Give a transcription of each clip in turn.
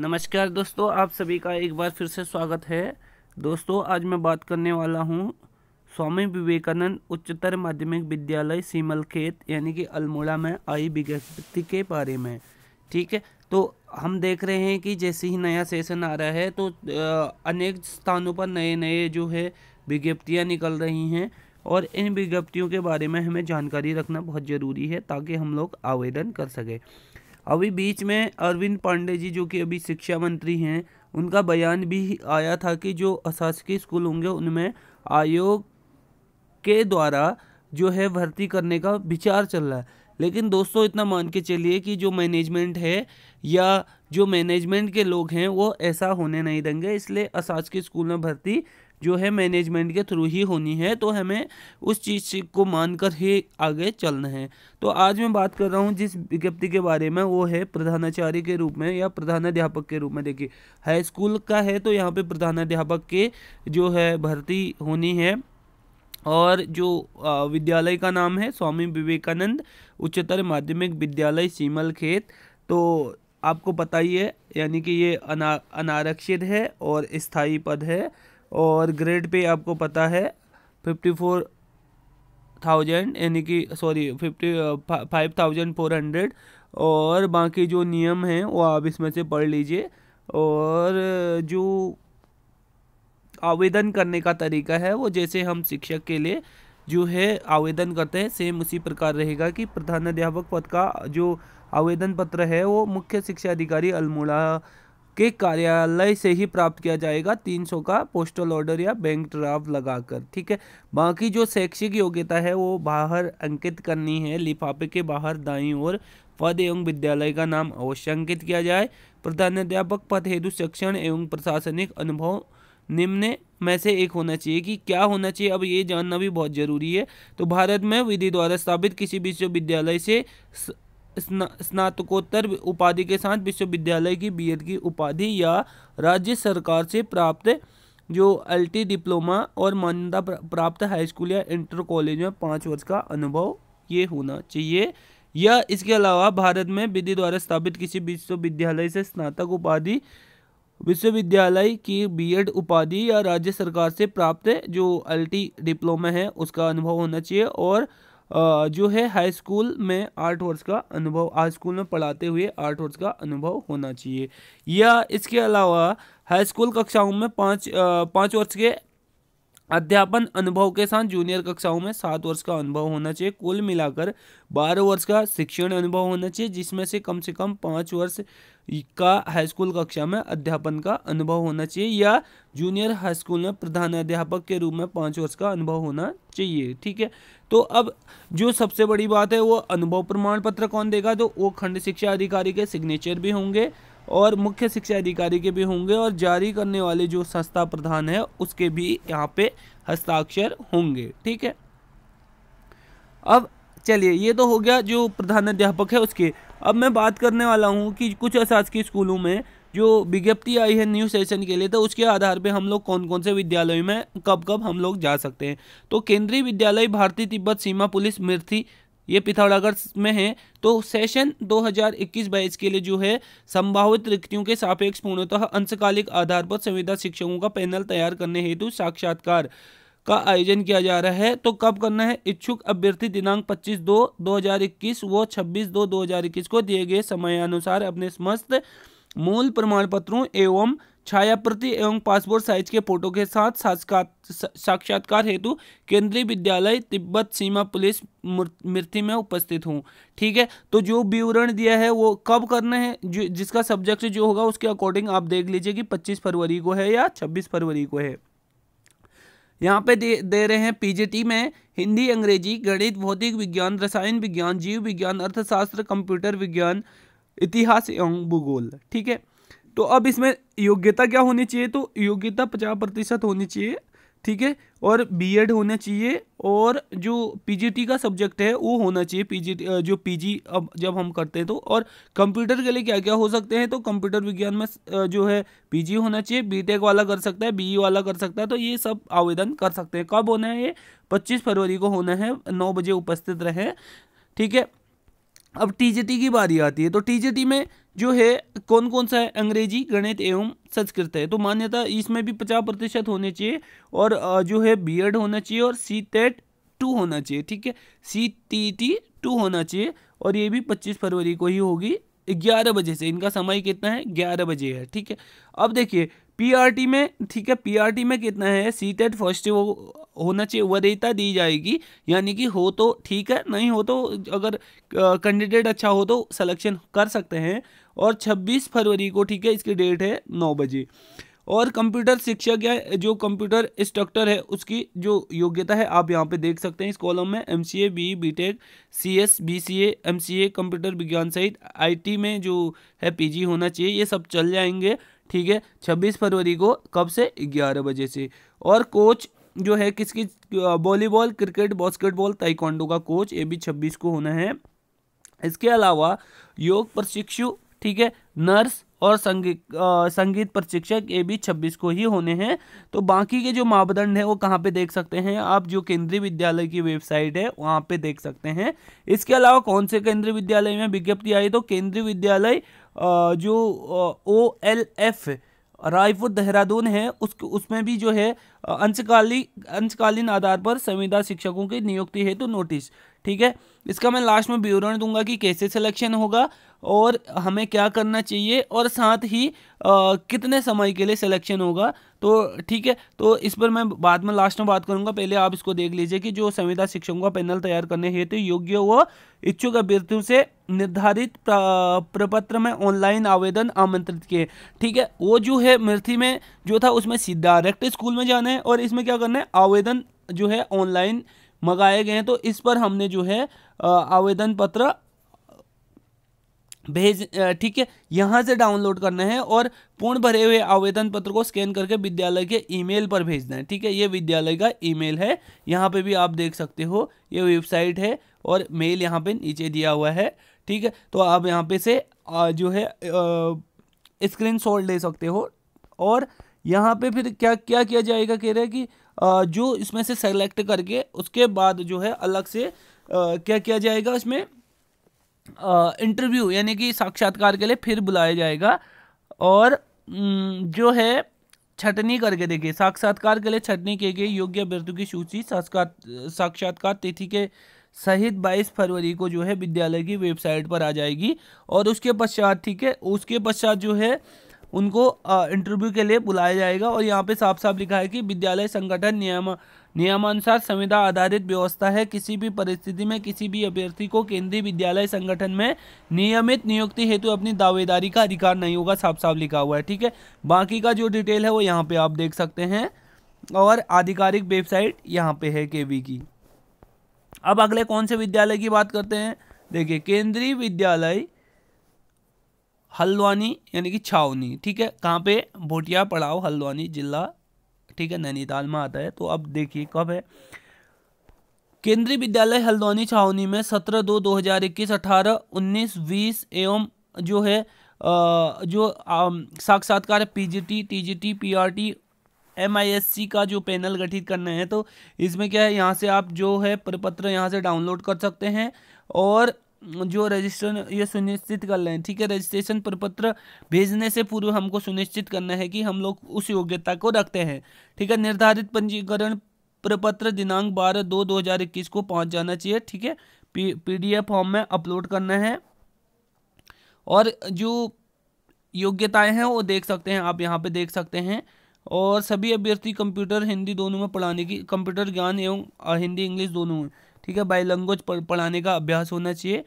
नमस्कार दोस्तों आप सभी का एक बार फिर से स्वागत है दोस्तों आज मैं बात करने वाला हूँ स्वामी विवेकानंद उच्चतर माध्यमिक विद्यालय सीमलखेत यानी कि अल्मोड़ा में आई विज्ञप्ति के बारे में ठीक है तो हम देख रहे हैं कि जैसे ही नया सेशन आ रहा है तो अनेक स्थानों पर नए नए जो है विज्ञप्तियाँ निकल रही हैं और इन विज्ञप्तियों के बारे में हमें जानकारी रखना बहुत ज़रूरी है ताकि हम लोग आवेदन कर सकें अभी बीच में अरविंद पांडे जी जो कि अभी शिक्षा मंत्री हैं उनका बयान भी आया था कि जो अशासकीय स्कूल होंगे उनमें आयोग के द्वारा जो है भर्ती करने का विचार चल रहा है लेकिन दोस्तों इतना मान के चलिए कि जो मैनेजमेंट है या जो मैनेजमेंट के लोग हैं वो ऐसा होने नहीं देंगे इसलिए अशासकीय स्कूल में भर्ती जो है मैनेजमेंट के थ्रू ही होनी है तो हमें उस चीज़ को मानकर ही आगे चलना है तो आज मैं बात कर रहा हूँ जिस विज्ञप्ति के बारे में वो है प्रधानाचार्य के रूप में या प्रधानाध्यापक के रूप में देखिए हाई स्कूल का है तो यहाँ पे प्रधानाध्यापक के जो है भर्ती होनी है और जो विद्यालय का नाम है स्वामी विवेकानंद उच्चतर माध्यमिक विद्यालय सीमल खेत तो आपको पता ही है यानी कि ये अना अनारक्षित है और स्थायी पद है और ग्रेड पे आपको पता है फिफ्टी फोर थाउजेंड यानी कि sorry fifty five thousand four hundred और बाकी जो नियम हैं वो आप इसमें से पढ़ लीजिए और जो आवेदन करने का तरीका है वो जैसे हम शिक्षक के लिए जो है आवेदन करते हैं सेम उसी प्रकार रहेगा कि प्रधानाध्यापक पद का जो आवेदन पत्र है वो मुख्य शिक्षा अधिकारी अल्मोड़ा के कार्यालय से ही प्राप्त किया जाएगा 300 का पोस्टल ऑर्डर या बैंक ड्राफ्ट लगाकर ठीक है बाकी जो शैक्षिक योग्यता है वो बाहर अंकित करनी है लिफाफे के बाहर दाई और पद एवं विद्यालय का नाम अवश्य अंकित किया जाए प्रधानाध्यापक पद हेतु शिक्षण एवं प्रशासनिक अनुभव निम्न में से एक होना चाहिए कि क्या होना चाहिए अब ये जानना भी बहुत जरूरी है तो भारत में विधि द्वारा स्थापित किसी विश्वविद्यालय से स्नातकोत्तर उपाधि के साथ विश्वविद्यालय की बीएड की उपाधि या राज्य सरकार से प्राप्त जो अल्टी डिप्लोमा और मान्यता प्राप्त हाई स्कूल या इंटर कॉलेज में पाँच वर्ष का अनुभव ये होना चाहिए या इसके अलावा भारत में विधि द्वारा स्थापित किसी विश्वविद्यालय से स्नातक उपाधि विश्वविद्यालय की बीएड उपाधि या राज्य सरकार से प्राप्त जो अल्टी डिप्लोमा है उसका अनुभव होना चाहिए और जो है हाई स्कूल में आर्ट वर्स का अनुभव हाई स्कूल में पढ़ाते हुए आर्ट वर्स का अनुभव होना चाहिए या इसके अलावा हाई स्कूल कक्षाओं में पाँच पाँच वर्ष के अध्यापन अनुभव के साथ जूनियर कक्षाओं में सात वर्ष का अनुभव होना चाहिए कुल मिलाकर बारह वर्ष का शिक्षण अनुभव होना चाहिए जिसमें से कम से कम पाँच वर्ष का हाईस्कूल कक्षा में अध्यापन का अनुभव होना चाहिए या जूनियर हाई स्कूल में प्रधानाध्यापक के रूप में पाँच वर्ष का अनुभव होना चाहिए ठीक है तो अब जो सबसे बड़ी बात है वो अनुभव प्रमाण पत्र कौन देगा तो वो खंड शिक्षा अधिकारी के सिग्नेचर भी होंगे और मुख्य शिक्षा अधिकारी के भी होंगे और जारी करने वाले जो संस्था प्रधान है उसके भी यहाँ पे हस्ताक्षर होंगे ठीक है अब चलिए ये तो हो गया जो प्रधानाध्यापक है उसके अब मैं बात करने वाला हूँ कि कुछ असास्की स्कूलों में जो विज्ञप्ति आई है न्यू सेशन के लिए तो उसके आधार पे हम लोग कौन कौन से विद्यालय में कब कब हम लोग जा सकते हैं तो केंद्रीय विद्यालय भारतीय तिब्बत सीमा पुलिस मिर्थी ये पिथौरागढ़ में है तो सेशन 2021-22 के लिए जो है संभावित रिक्तियों के सापेक्ष पूर्णतः अंशकालिक आधार पर संविदा शिक्षकों का पैनल तैयार करने हेतु साक्षात्कार का आयोजन किया जा रहा है तो कब करना है इच्छुक अभ्यर्थी दिनांक 25 दो 2021 वो 26 दो 2021 को दिए गए समयानुसार अपने समस्त मूल प्रमाण पत्रों एवं छाया प्रति एवं पासपोर्ट साइज के फोटो के साथ साक्षात्कार हेतु केंद्रीय विद्यालय तिब्बत सीमा पुलिस मृत्यु में उपस्थित हूँ ठीक है तो जो विवरण दिया है वो कब करना है जो जिसका सब्जेक्ट जो होगा उसके अकॉर्डिंग आप देख लीजिए कि 25 फरवरी को है या 26 फरवरी को है यहाँ पे दे दे रहे हैं पीजीटी में हिंदी अंग्रेजी गणित भौतिक विज्ञान रसायन विज्ञान जीव विज्ञान अर्थशास्त्र कंप्यूटर विज्ञान इतिहास एवं भूगोल ठीक है तो अब इसमें योग्यता क्या होनी चाहिए तो योग्यता पचास प्रतिशत होनी चाहिए ठीक है और बीएड होना चाहिए और जो पीजीटी का सब्जेक्ट है वो होना चाहिए पीजी जो पीजी अब जब हम करते हैं तो और कंप्यूटर के लिए क्या क्या हो सकते हैं तो कंप्यूटर विज्ञान में जो है पीजी होना चाहिए बीटेक वाला कर सकता है बीई e वाला कर सकता है तो ये सब आवेदन कर सकते हैं कब होना है ये पच्चीस फरवरी को होना है नौ बजे उपस्थित रहें ठीक है अब टीजीटी की बारी आती है तो टीजीटी में जो है कौन कौन सा है अंग्रेजी गणित एवं संस्कृत है तो मान्यता इसमें भी पचास प्रतिशत होने चाहिए और जो है बीएड होना चाहिए और सी टेट टू होना चाहिए ठीक है सी टी टी टू होना चाहिए और ये भी पच्चीस फरवरी को ही होगी ग्यारह बजे से इनका समय कितना है ग्यारह बजे है ठीक है अब देखिए पीआरटी में ठीक है पीआरटी में कितना है सीटेट पॉजिटिव हो, होना चाहिए वरीयता दी जाएगी यानी कि हो तो ठीक है नहीं हो तो अगर कैंडिडेट अच्छा हो तो सिलेक्शन कर सकते हैं और 26 फरवरी को ठीक है इसकी डेट है नौ बजे और कंप्यूटर शिक्षक या जो कंप्यूटर इंस्ट्रक्टर है उसकी जो योग्यता है आप यहाँ पे देख सकते हैं इस कॉलम में M C A B B tech C S B C A M C A computer विज्ञान सहित आई टी में जो है पी जी होना चाहिए ये सब चल जाएंगे ठीक है छब्बीस फरवरी को कब से ग्यारह बजे से और कोच जो है किसकी वॉलीबॉल क्रिकेट बास्केटबॉल ताइक्वांडो का कोच ये भी छब्बीस को होना है इसके अलावा योग प्रशिक्षु ठीक है नर्स और संगीत संगीत प्रशिक्षक ये भी 26 को ही होने हैं तो बाकी के जो मापदंड है वो कहाँ पे देख सकते हैं आप जो केंद्रीय विद्यालय की वेबसाइट है वहाँ पे देख सकते हैं इसके अलावा कौन से केंद्रीय विद्यालय में विज्ञप्ति आई तो केंद्रीय विद्यालय जो O L F Raipur Dehradun है उस उसमें भी जो है अंशकाली अंशकालीन आधार पर संविदा शिक्षकों की नियुक्ति हेतु तो नोटिस ठीक है इसका मैं लास्ट में विवरण दूंगा कि कैसे सिलेक्शन होगा और हमें क्या करना चाहिए और साथ ही आ, कितने समय के लिए सिलेक्शन होगा तो ठीक है तो इस पर मैं बाद में लास्ट में बात करूंगा पहले आप इसको देख लीजिए कि जो संविदा शिक्षकों का पैनल तैयार करने हेतु योग्य व इच्छुक अभ्यर्थियों से निर्धारित प्रपत्र में ऑनलाइन आवेदन आमंत्रित किए ठीक है वो जो है मृथि में जो था उसमें सीधा डायरेक्ट स्कूल में जाना है और इसमें क्या करना है आवेदन जो है ऑनलाइन मंगाए गए हैं तो इस पर हमने जो है आवेदन पत्र भेज ठीक है यहाँ से डाउनलोड करना है और पूर्ण भरे हुए आवेदन पत्र को स्कैन करके विद्यालय के ईमेल पर भेजना है ठीक है ये विद्यालय का ईमेल है यहाँ पे भी आप देख सकते हो ये वेबसाइट है और मेल यहाँ पे नीचे दिया हुआ है ठीक है तो आप यहाँ पे से जो है स्क्रीनशॉट ले सकते हो और यहाँ पे फिर क्या क्या किया जाएगा कह रहे हैं कि जो इसमें से सेलेक्ट करके उसके बाद जो है अलग से क्या किया जाएगा इसमें इंटरव्यू यानी कि साक्षात्कार के लिए फिर बुलाया जाएगा और जो है छटनी करके देखिए साक्षात्कार के लिए छटनी के गए योग्य अभ्यर्थियों की सूची साक्षात्कार तिथि के सहित 22 फरवरी को जो है विद्यालय की वेबसाइट पर आ जाएगी और उसके पश्चात ठीक है उसके पश्चात जो है उनको इंटरव्यू के लिए बुलाया जाएगा और यहाँ पे साफ साफ लिखा है कि विद्यालय संगठन नियम नियमानुसार संविधा आधारित व्यवस्था है किसी भी परिस्थिति में किसी भी अभ्यर्थी को केंद्रीय विद्यालय संगठन में नियमित नियुक्ति हेतु अपनी दावेदारी का अधिकार नहीं होगा साफ साफ लिखा हुआ है ठीक है बाकी का जो डिटेल है वो यहाँ पे आप देख सकते हैं और आधिकारिक वेबसाइट यहाँ पे है के की अब अगले कौन से विद्यालय की बात करते हैं देखिए केंद्रीय विद्यालय हल्द्वानी यानी कि छावनी ठीक है कहाँ पे भोटिया पड़ाव हल्द्वानी जिला ठीक है नैनीताल में आता है तो अब देखिए कब है केंद्रीय विद्यालय हल्द्वानी छावनी में सत्रह दो दो हजार इक्कीस अठारह उन्नीस बीस एवं जो है आ, जो साक्षात्कार T PGT TGT PRT MISC का जो पैनल गठित करना है तो इसमें क्या है यहाँ से आप जो है प्रपत्र यहाँ से डाउनलोड कर सकते हैं और जो रजिस्ट्रेशन ये सुनिश्चित कर लें ठीक है रजिस्ट्रेशन प्रपत्र भेजने से पूर्व हमको सुनिश्चित करना है कि हम लोग उस योग्यता को रखते हैं ठीक है निर्धारित पंजीकरण प्रपत्र दिनांक बारह दो दो हज़ार इक्कीस को पहुंच जाना चाहिए ठीक है पी डी एफ फॉर्म में अपलोड करना है और जो योग्यताएं हैं वो देख सकते हैं आप यहाँ पे देख सकते हैं और सभी अभ्यर्थी कंप्यूटर हिंदी दोनों में पढ़ाने की कंप्यूटर ज्ञान एवं हिंदी इंग्लिश दोनों में ठीक है बाई लैंग्वेज पढ़ाने का अभ्यास होना चाहिए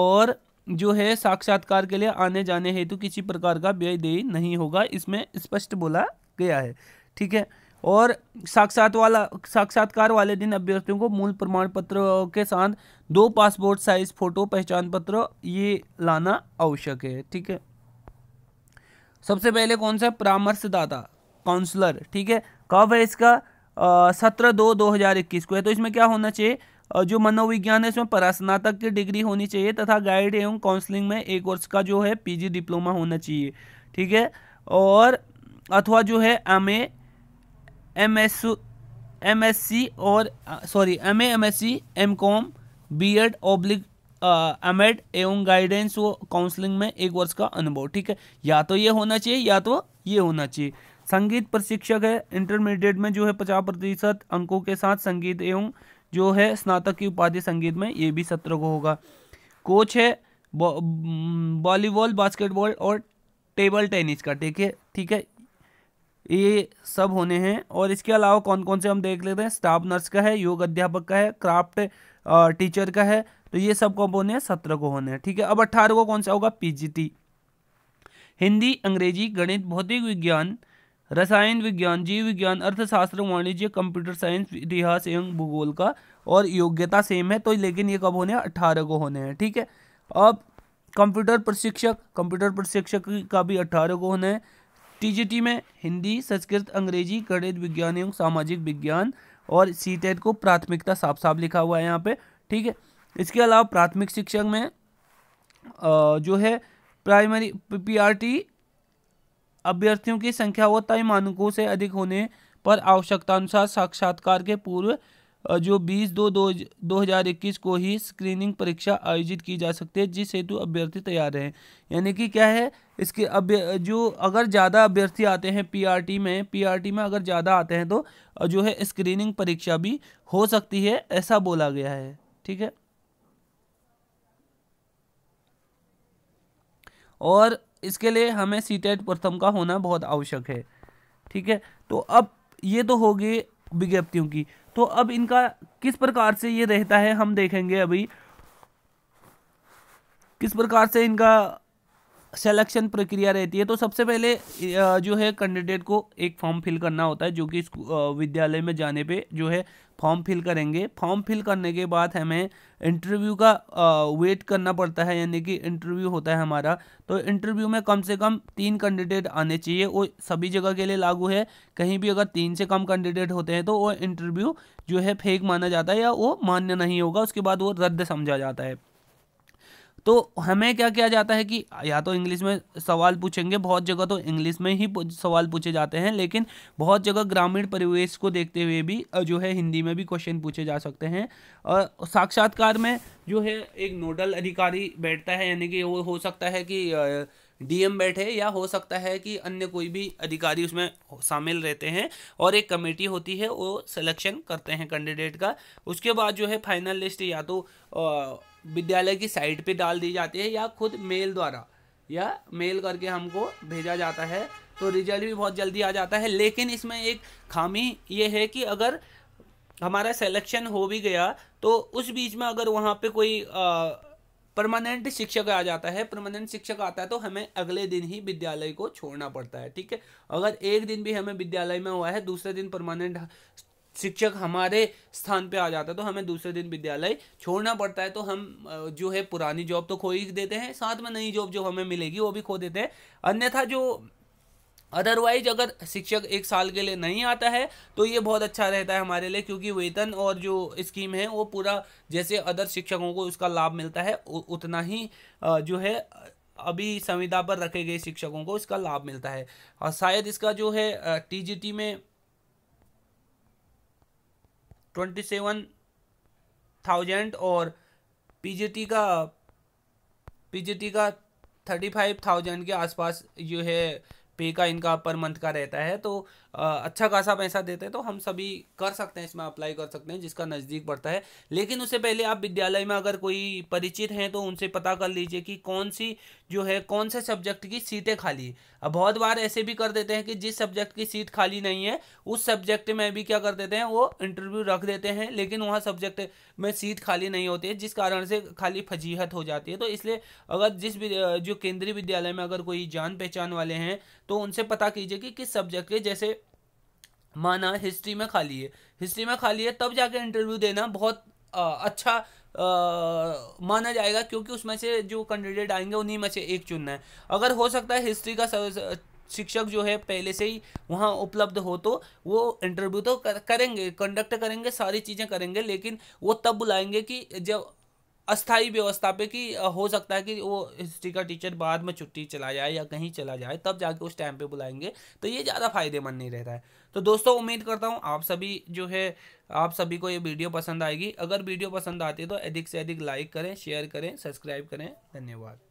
और जो है साक्षात्कार के लिए आने जाने हेतु किसी प्रकार का व्यय देय नहीं होगा इसमें स्पष्ट बोला गया है ठीक है और साक्षात वाला साक्षात्कार वाले दिन अभ्यर्थियों को मूल प्रमाण पत्र के साथ दो पासपोर्ट साइज फोटो पहचान पत्र ये लाना आवश्यक है ठीक है सबसे पहले कौन सा परामर्शदाता काउंसलर ठीक है कब है इसका सत्रह दो दो हज़ार इक्कीस को है तो इसमें क्या होना चाहिए जो मनोविज्ञान है इसमें परास्नातक की डिग्री होनी चाहिए तथा गाइड एवं काउंसलिंग में एक वर्ष का जो है पीजी डिप्लोमा होना चाहिए ठीक है और अथवा जो है M A M S M S C और sorry M A M S C M com B ed oblique M ed एवं गाइडेंस व काउंसलिंग में एक वर्ष का अनुभव ठीक है या तो ये होना चाहिए या तो ये होना चाहिए संगीत प्रशिक्षक है इंटरमीडिएट में जो है पचास प्रतिशत अंकों के साथ संगीत एवं जो है स्नातक की उपाधि संगीत में ये भी सत्रह को होगा कोच है वॉलीबॉल बौ, बास्केटबॉल और टेबल टेनिस का ठीक है ठीक है ये सब होने हैं और इसके अलावा कौन कौन से हम देख लेते हैं स्टाफ नर्स का है योग अध्यापक का है क्राफ्ट टीचर का है तो ये सब कौन होने हैं सत्रह को होने हैं ठीक है अब अट्ठारह को कौन सा होगा पीजीटी हिंदी अंग्रेजी गणित भौतिक विज्ञान रसायन विज्ञान जीव विज्ञान अर्थशास्त्र वाणिज्य कंप्यूटर साइंस इतिहास एवं भूगोल का और योग्यता सेम है तो लेकिन ये कब होने हैं अट्ठारह को होने हैं ठीक है अब कंप्यूटर प्रशिक्षक कंप्यूटर प्रशिक्षक का भी अट्ठारह को होना है टीजीटी में हिंदी संस्कृत अंग्रेजी गणित विज्ञान एवं सामाजिक विज्ञान और सी e को प्राथमिकता साफ साफ लिखा हुआ है यहाँ पर ठीक है इसके अलावा प्राथमिक शिक्षक में जो है प्राइमरी पी अभ्यर्थियों की संख्या व तय मानकों से अधिक होने पर आवश्यकतानुसार साक्षात्कार के पूर्व जो 20 दो दो हज़ार इक्कीस को ही स्क्रीनिंग परीक्षा आयोजित की जा सकती है जिस हेतु अभ्यर्थी तैयार रहें यानी कि क्या है इसके अभ्य जो अगर ज़्यादा अभ्यर्थी आते हैं पीआरटी में पीआरटी में अगर ज़्यादा आते हैं तो जो है स्क्रीनिंग परीक्षा भी हो सकती है ऐसा बोला गया है ठीक है और इसके लिए हमें सी टेट e प्रथम का होना बहुत आवश्यक है ठीक है तो अब ये तो होगी विज्ञप्तियों की तो अब इनका किस प्रकार से ये रहता है हम देखेंगे अभी किस प्रकार से इनका सेलेक्शन प्रक्रिया रहती है तो सबसे पहले जो है कैंडिडेट को एक फॉर्म फिल करना होता है जो कि विद्यालय में जाने पे जो है फॉर्म फिल करेंगे फॉर्म फिल करने के बाद हमें इंटरव्यू का वेट करना पड़ता है यानी कि इंटरव्यू होता है हमारा तो इंटरव्यू में कम से कम तीन कैंडिडेट आने चाहिए वो सभी जगह के लिए लागू है कहीं भी अगर तीन से कम कैंडिडेट होते हैं तो वो इंटरव्यू जो है फेक माना जाता है या वो मान्य नहीं होगा उसके बाद वो रद्द समझा जाता है तो हमें क्या किया जाता है कि या तो इंग्लिश में सवाल पूछेंगे बहुत जगह तो इंग्लिश में ही सवाल पूछे जाते हैं लेकिन बहुत जगह ग्रामीण परिवेश को देखते हुए भी जो है हिंदी में भी क्वेश्चन पूछे जा सकते हैं और साक्षात्कार में जो है एक नोडल अधिकारी बैठता है यानी कि वो हो सकता है कि डीएम बैठे या हो सकता है कि अन्य कोई भी अधिकारी उसमें शामिल रहते हैं और एक कमेटी होती है वो सिलेक्शन करते हैं कैंडिडेट का उसके बाद जो है फाइनल लिस्ट या तो विद्यालय की साइट पे डाल दी जाती है या खुद मेल द्वारा या मेल करके हमको भेजा जाता है तो रिजल्ट भी बहुत जल्दी आ जाता है लेकिन इसमें एक खामी ये है कि अगर हमारा सिलेक्शन हो भी गया तो उस बीच में अगर वहाँ पे कोई आ, परमानेंट शिक्षक आ जाता है परमानेंट शिक्षक आता है तो हमें अगले दिन ही विद्यालय को छोड़ना पड़ता है ठीक है अगर एक दिन भी हमें विद्यालय में हुआ है दूसरे दिन परमानेंट शिक्षक हमारे स्थान पे आ जाता है तो हमें दूसरे दिन विद्यालय छोड़ना पड़ता है तो हम जो है पुरानी जॉब तो खो ही देते हैं साथ में नई जॉब जो हमें मिलेगी वो भी खो देते हैं अन्यथा जो अदरवाइज अगर शिक्षक एक साल के लिए नहीं आता है तो ये बहुत अच्छा रहता है हमारे लिए क्योंकि वेतन और जो स्कीम है वो पूरा जैसे अदर शिक्षकों को उसका लाभ मिलता है उतना ही जो है अभी संविदा पर रखे गए शिक्षकों को इसका लाभ मिलता है और शायद इसका जो है टीजीटी में ट्वेंटी सेवन थाउजेंड और पीजीटी का पीजीटी का थर्टी फाइव थाउजेंड के आसपास जो है पे का इनका पर मंथ का रहता है तो अच्छा खासा पैसा देते हैं तो हम सभी कर सकते हैं इसमें अप्लाई कर सकते हैं जिसका नज़दीक पड़ता है लेकिन उससे पहले आप विद्यालय में अगर कोई परिचित हैं तो उनसे पता कर लीजिए कि कौन सी जो है कौन से सब्जेक्ट की सीटें खाली अब बहुत बार ऐसे भी कर देते हैं कि जिस सब्जेक्ट की सीट खाली नहीं है उस सब्जेक्ट में भी क्या कर देते हैं वो इंटरव्यू रख देते हैं लेकिन वहाँ सब्जेक्ट में सीट खाली नहीं होती है जिस कारण से खाली फजीहत हो जाती है तो इसलिए अगर जिस जो केंद्रीय विद्यालय में अगर कोई जान पहचान वाले हैं तो उनसे पता कीजिए कि किस सब्जेक्ट के जैसे माना हिस्ट्री में खाली है हिस्ट्री में खाली है तब जाके इंटरव्यू देना बहुत आ, अच्छा आ, माना जाएगा क्योंकि उसमें से जो कैंडिडेट आएंगे उन्हीं में से एक चुनना है अगर हो सकता है हिस्ट्री का शिक्षक जो है पहले से ही वहाँ उपलब्ध हो तो वो इंटरव्यू तो करेंगे कंडक्ट करेंगे सारी चीज़ें करेंगे लेकिन वो तब बुलाएंगे कि जब अस्थाई व्यवस्था पे कि हो सकता है कि वो हिस्ट्री का टीचर बाद में छुट्टी चला जाए या कहीं चला जाए तब जाके उस टाइम पे बुलाएंगे तो ये ज़्यादा फायदेमंद नहीं रहता है तो दोस्तों उम्मीद करता हूँ आप सभी जो है आप सभी को ये वीडियो पसंद आएगी अगर वीडियो पसंद आती है तो अधिक से अधिक लाइक करें शेयर करें सब्सक्राइब करें धन्यवाद